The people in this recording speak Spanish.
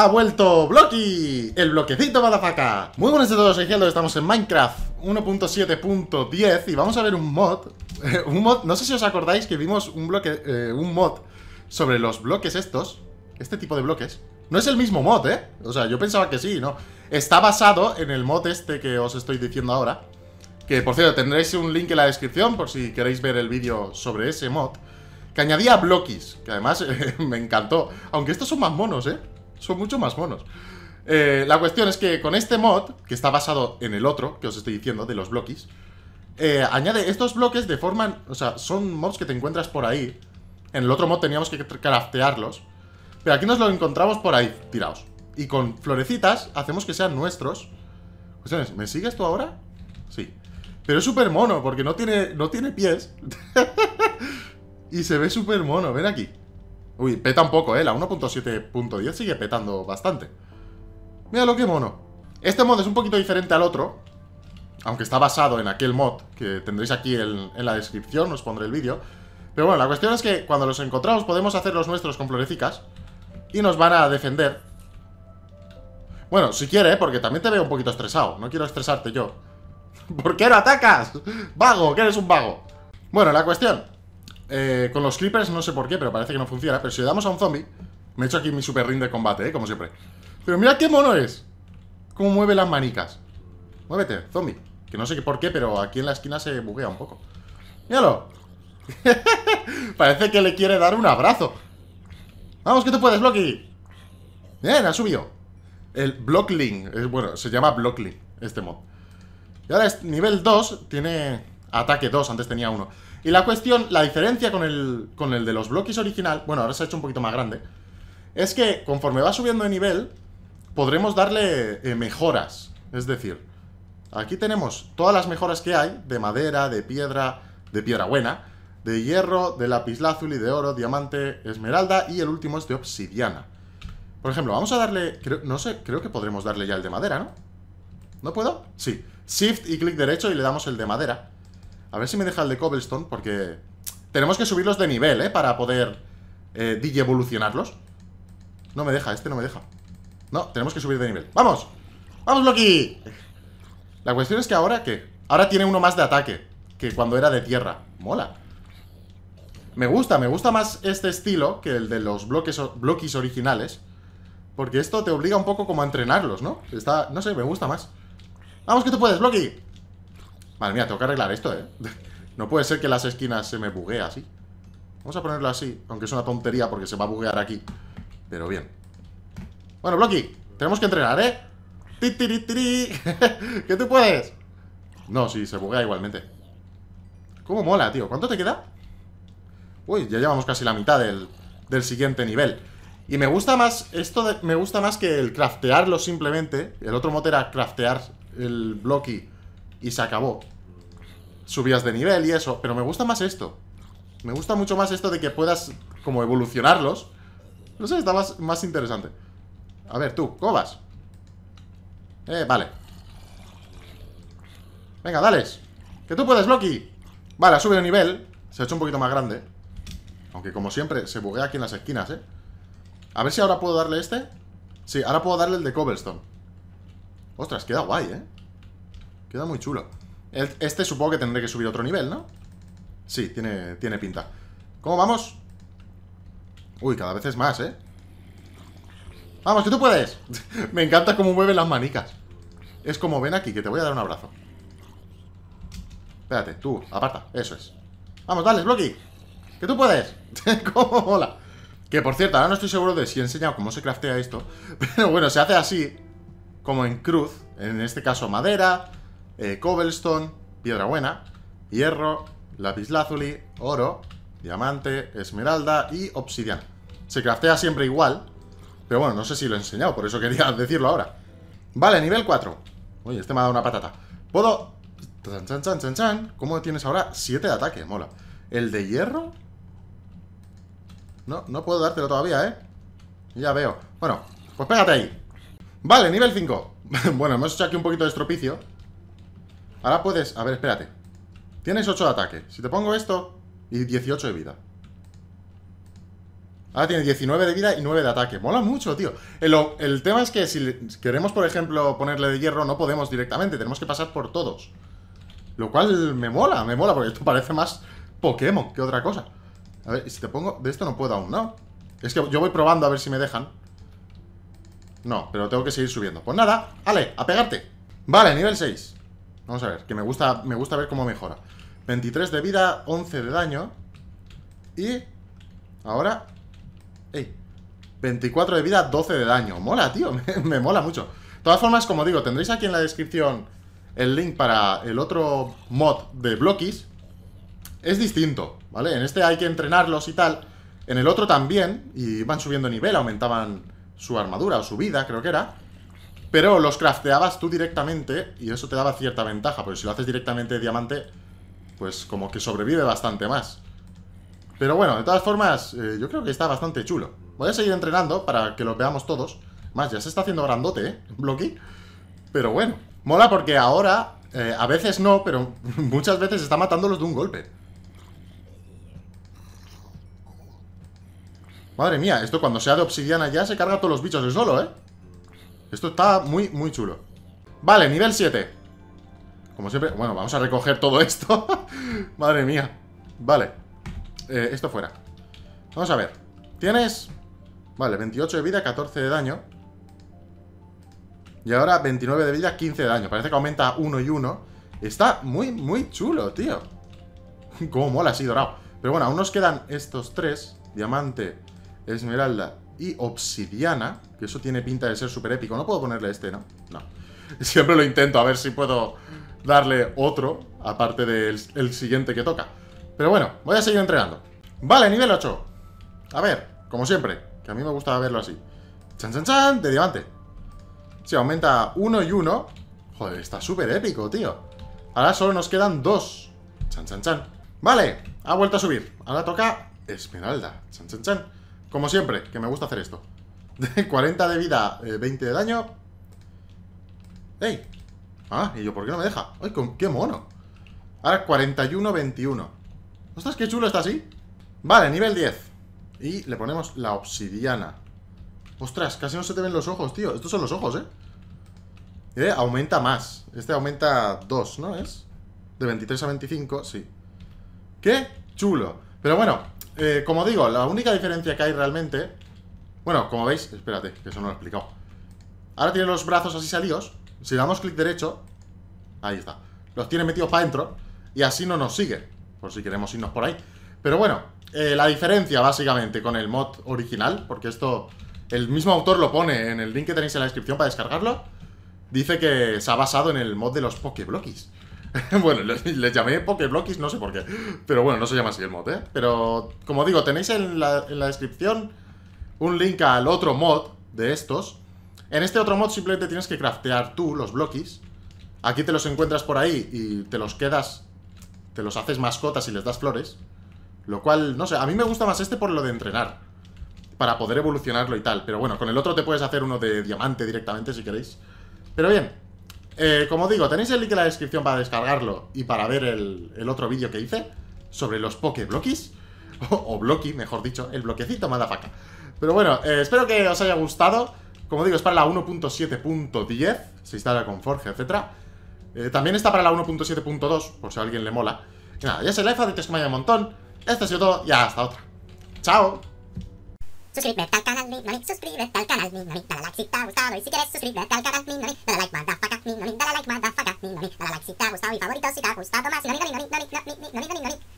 ha vuelto Blocky, el bloquecito para Muy buenas a todos, soy estamos en Minecraft 1.7.10 y vamos a ver un mod. un mod, no sé si os acordáis que vimos un bloque, eh, un mod sobre los bloques estos, este tipo de bloques. No es el mismo mod, ¿eh? O sea, yo pensaba que sí, ¿no? Está basado en el mod este que os estoy diciendo ahora. Que, por cierto, tendréis un link en la descripción por si queréis ver el vídeo sobre ese mod. Que añadía bloquis, que además me encantó. Aunque estos son más monos, ¿eh? son mucho más monos. Eh, la cuestión es que con este mod, que está basado en el otro, que os estoy diciendo, de los bloques, eh, añade estos bloques de forma... O sea, son mods que te encuentras por ahí. En el otro mod teníamos que craftearlos. Pero aquí nos los encontramos por ahí, tiraos Y con florecitas hacemos que sean nuestros. Cuestiones, ¿me sigues tú ahora? Sí. Pero es súper mono, porque no tiene, no tiene pies. y se ve súper mono, ven aquí. Uy, peta un poco, ¿eh? La 1.7.10 sigue petando bastante. Mira lo que mono. Este mod es un poquito diferente al otro, aunque está basado en aquel mod que tendréis aquí en, la descripción, os pondré el vídeo. Pero bueno, la cuestión es que cuando los encontramos podemos hacer los nuestros con florecicas y nos van a defender. Bueno, si quiere, porque también te veo un poquito estresado, no quiero estresarte yo. ¿Por qué no atacas? Vago, que eres un vago. Bueno, la cuestión eh, con los clippers no sé por qué, pero parece que no funciona. Pero si le damos a un zombie, me he hecho aquí mi super ring de combate, ¿eh? como siempre. Pero mira qué mono es. Cómo mueve las manicas. Muévete, zombie. Que no sé por qué, pero aquí en la esquina se buguea un poco. Míralo. parece que le quiere dar un abrazo. Vamos, que tú puedes, Blocky. Bien, ha subido. El Blockling. bueno, se llama Blockling, este mod. Y ahora es nivel 2, tiene ataque 2, antes tenía 1. Y la cuestión, la diferencia con el, con el de los bloques original, bueno, ahora se ha hecho un poquito más grande, es que conforme va subiendo de nivel, podremos darle eh, mejoras. Es decir, aquí tenemos todas las mejoras que hay, de madera, de piedra, de piedra buena, de hierro, de lapislázuli, de oro, diamante, esmeralda y el último es de obsidiana. Por ejemplo, vamos a darle, no sé, creo que podremos darle ya el de madera, ¿no? ¿No puedo? Sí. Shift y clic derecho y le damos el de madera. A ver si me deja el de cobblestone, porque... Tenemos que subirlos de nivel, ¿eh? Para poder eh, digievolucionarlos. No me deja, este no me deja. No, tenemos que subir de nivel. ¡Vamos! ¡Vamos, Loki! La cuestión es que ahora, ¿qué? Ahora tiene uno más de ataque que cuando era de tierra. Mola. Me gusta, me gusta más este estilo que el de los bloques, originales. Porque esto te obliga un poco como a entrenarlos, ¿no? Está, no sé, me gusta más. ¡Vamos que tú puedes, Blocky! Vale, mira, tengo que arreglar esto, ¿eh? No puede ser que las esquinas se me buguee así. Vamos a ponerlo así, aunque es una tontería porque se va a buguear aquí. Pero bien. Bueno, Blocky, tenemos que entrenar, ¿eh? ¿Qué tú puedes? No, sí, se buguea igualmente. ¿Cómo mola, tío? ¿Cuánto te queda? Uy, ya llevamos casi la mitad del, del siguiente nivel. Y me gusta más, esto me gusta más que el craftearlo simplemente. El otro mote era craftear el Blocky y se acabó. Subías de nivel y eso, pero me gusta más esto. Me gusta mucho más esto de que puedas como evolucionarlos. No sé, está más, más interesante. A ver, tú, ¿cómo vas? Eh, vale. Venga, dales. Que tú puedes, Loki. Vale, ha subido nivel. Se ha hecho un poquito más grande. Aunque como siempre, se buguea aquí en las esquinas, ¿eh? A ver si ahora puedo darle este. Sí, ahora puedo darle el de Cobblestone. Ostras, queda guay, ¿eh? Queda muy chulo. Este supongo que tendré que subir otro nivel, ¿no? Sí, tiene, tiene pinta. ¿Cómo vamos? Uy, cada vez es más, ¿eh? ¡Vamos, que tú puedes! Me encanta cómo mueven las manicas. Es como, ven aquí, que te voy a dar un abrazo. Espérate, tú, aparta, eso es. ¡Vamos, dale, Blocky! ¡Que tú puedes! ¡Cómo mola! Que, por cierto, ahora no estoy seguro de si he enseñado cómo se craftea esto. Pero bueno, se hace así, como en cruz. En este caso, madera, eh, cobblestone, piedra buena, hierro, lapislázuli, oro, diamante, esmeralda y obsidiana. Se craftea siempre igual, pero bueno, no sé si lo he enseñado, por eso quería decirlo ahora. Vale, nivel 4. Oye, este me ha dado una patata. Puedo... Chan, chan, chan, chan, ¿Cómo tienes ahora? 7 de ataque, mola. ¿El de hierro? No, no puedo dártelo todavía, ¿eh? Ya veo. Bueno, pues pégate ahí. Vale, nivel 5. bueno, hemos hecho aquí un poquito de estropicio. Ahora puedes... A ver, espérate. Tienes 8 de ataque. Si te pongo esto... Y 18 de vida. Ahora tiene 19 de vida y 9 de ataque. Mola mucho, tío. El, tema es que si queremos, por ejemplo, ponerle de hierro, no podemos directamente. Tenemos que pasar por todos. Lo cual me mola, me mola, porque esto parece más Pokémon que otra cosa. A ver, si te pongo... De esto no puedo aún, ¿no? Es que yo voy probando a ver si me dejan. No, pero tengo que seguir subiendo. Pues nada, Ale, a pegarte. Vale, nivel 6. Vamos a ver, que me gusta, me gusta ver cómo mejora. 23 de vida, 11 de daño. Y ahora... Ey, 24 de vida, 12 de daño. Mola, tío, me, mola mucho. De todas formas, como digo, tendréis aquí en la descripción el link para el otro mod de Blockies. Es distinto, ¿vale? En este hay que entrenarlos y tal. En el otro también, y van subiendo nivel, aumentaban su armadura o su vida, creo que era. Pero los crafteabas tú directamente y eso te daba cierta ventaja, porque si lo haces directamente de diamante, pues como que sobrevive bastante más. Pero bueno, de todas formas, eh, yo creo que está bastante chulo. Voy a seguir entrenando para que lo veamos todos. Más, ya se está haciendo grandote, ¿eh? Bloqui. Pero bueno, mola porque ahora, eh, a veces no, pero muchas veces está matándolos de un golpe. Madre mía, esto cuando sea de obsidiana ya se carga a todos los bichos de solo, ¿eh? Esto está muy, muy chulo. Vale, nivel 7. Como siempre... Bueno, vamos a recoger todo esto. Madre mía. Vale. Eh, esto fuera. Vamos a ver. Tienes... Vale, 28 de vida, 14 de daño. Y ahora 29 de vida, 15 de daño. Parece que aumenta 1 y 1. Está muy, muy chulo, tío. Cómo mola así dorado. Pero bueno, aún nos quedan estos tres. Diamante, esmeralda y obsidiana, que eso tiene pinta de ser súper épico. No puedo ponerle este, ¿no? No. Siempre lo intento, a ver si puedo darle otro, aparte del siguiente que toca. Pero bueno, voy a seguir entrenando. Vale, nivel 8. A ver, como siempre, que a mí me gusta verlo así. ¡Chan, chan, chan! De diamante. Se aumenta 1 y 1. Joder, está súper épico, tío. Ahora solo nos quedan dos. ¡Chan, chan, chan! Vale, ha vuelto a subir. Ahora toca esmeralda. ¡Chan, chan, chan! Como siempre, que me gusta hacer esto. 40 de vida, 20 eh, de daño. ¡Ey! Ah, y yo, ¿por qué no me deja? ¡Ay, con qué mono! Ahora 41, 21. ¡Ostras, qué chulo está así! Vale, nivel 10. Y le ponemos la obsidiana. ¡Ostras, casi no se te ven los ojos, tío! Estos son los ojos, ¿eh? eh aumenta más. Este aumenta 2, ¿no es? De 23 a 25, sí. ¡Qué chulo! Pero bueno, eh, como digo, la única diferencia que hay realmente... Bueno, como veis... Espérate, que eso no lo he explicado. Ahora tiene los brazos así salidos. Si damos clic derecho... Ahí está. Los tiene metidos para adentro. Y así no nos sigue. Por si queremos irnos por ahí. Pero bueno, eh, la diferencia básicamente con el mod original... Porque esto... El mismo autor lo pone en el link que tenéis en la descripción para descargarlo. Dice que se ha basado en el mod de los Pokebloquis. bueno, les, llamé PokéBloquis, no sé por qué. Pero bueno, no se llama así el mod, ¿eh? Pero como digo, tenéis en la, en la descripción un link al otro mod de estos. En este otro mod simplemente tienes que craftear tú los bloquis. Aquí te los encuentras por ahí y te los quedas, te los haces mascotas y les das flores. Lo cual, no sé, a mí me gusta más este por lo de entrenar. Para poder evolucionarlo y tal. Pero bueno, con el otro te puedes hacer uno de diamante directamente si queréis. Pero bien, eh, como digo, tenéis el link en la descripción para descargarlo y para ver el, otro vídeo que hice sobre los Pokebloquis. O, o Blocky, mejor dicho, el bloquecito madafaca. Pero bueno, eh, espero que os haya gustado. Como digo, es para la 1.7.10, se instala con Forge, etc. Eh, también está para la 1.7.2, por si a alguien le mola. Y nada, ya se el he de que haya un montón. Esto ha sido todo y hasta otra. ¡Chao! Suscríbete al canal, mi noni, suscríbete al canal, mi noni, dale like si te ha gustado y si quieres suscríbete al canal, mi noni, dale like, motherfucker, mi noni, dale like, motherfucker, mi noni, dale like si te ha gustado y favorito si te ha gustado más, noni, noni, noni, noni, noni, noni, noni,